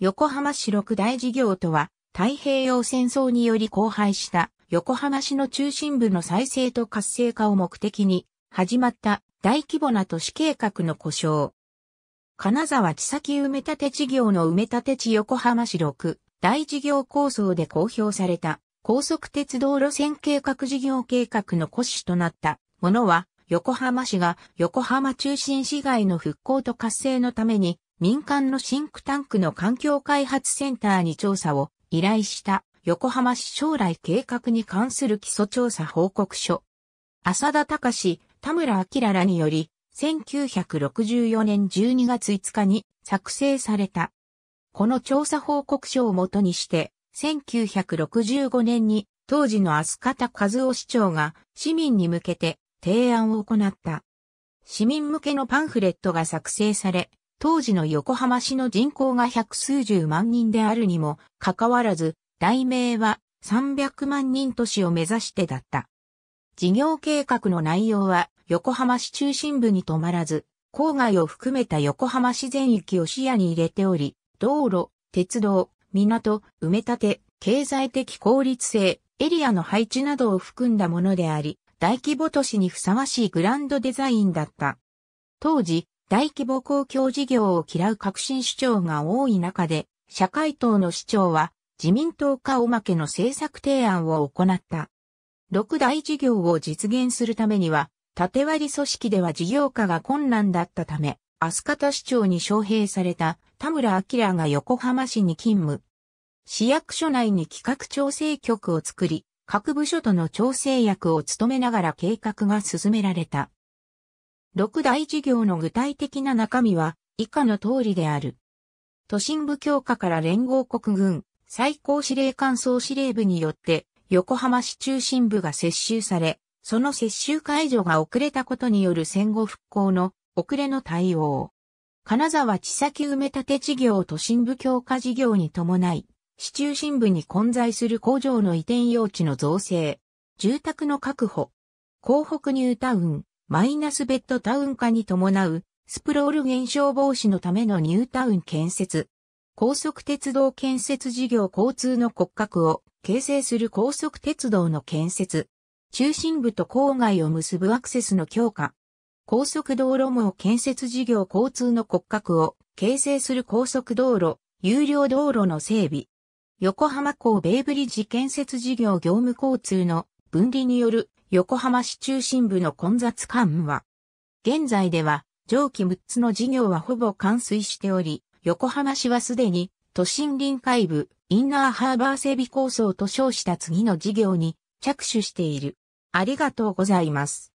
横浜市六大事業とは、太平洋戦争により荒廃した横浜市の中心部の再生と活性化を目的に始まった大規模な都市計画の故障。金沢地先埋め立て事業の埋め立て地横浜市六大事業構想で公表された高速鉄道路線計画事業計画の骨子となったものは横浜市が横浜中心市街の復興と活性のために民間のシンクタンクの環境開発センターに調査を依頼した横浜市将来計画に関する基礎調査報告書。浅田隆、田村明らにより、1964年12月5日に作成された。この調査報告書をもとにして、1965年に当時の飛鳥田和夫市長が市民に向けて提案を行った。市民向けのパンフレットが作成され、当時の横浜市の人口が百数十万人であるにもかかわらず、題名は300万人都市を目指してだった。事業計画の内容は横浜市中心部に止まらず、郊外を含めた横浜市全域を視野に入れており、道路、鉄道、港、埋め立て、経済的効率性、エリアの配置などを含んだものであり、大規模都市にふさわしいグランドデザインだった。当時、大規模公共事業を嫌う革新主張が多い中で、社会党の市長は自民党化おまけの政策提案を行った。六大事業を実現するためには、縦割り組織では事業化が困難だったため、飛鳥田市長に招聘された田村明が横浜市に勤務。市役所内に企画調整局を作り、各部署との調整役を務めながら計画が進められた。六大事業の具体的な中身は以下の通りである。都心部強化から連合国軍最高司令官総司令部によって横浜市中心部が接収され、その接収解除が遅れたことによる戦後復興の遅れの対応。金沢地先埋め立て事業都心部強化事業に伴い、市中心部に混在する工場の移転用地の造成、住宅の確保、港北ニュータウン、マイナスベッドタウン化に伴う、スプロール減少防止のためのニュータウン建設。高速鉄道建設事業交通の骨格を形成する高速鉄道の建設。中心部と郊外を結ぶアクセスの強化。高速道路網建設事業交通の骨格を形成する高速道路、有料道路の整備。横浜港ベイブリッジ建設事業業務交通の分離による横浜市中心部の混雑緩和。現在では、上記6つの事業はほぼ完遂しており、横浜市はすでに、都心臨海部、インナーハーバー整備構想と称した次の事業に着手している。ありがとうございます。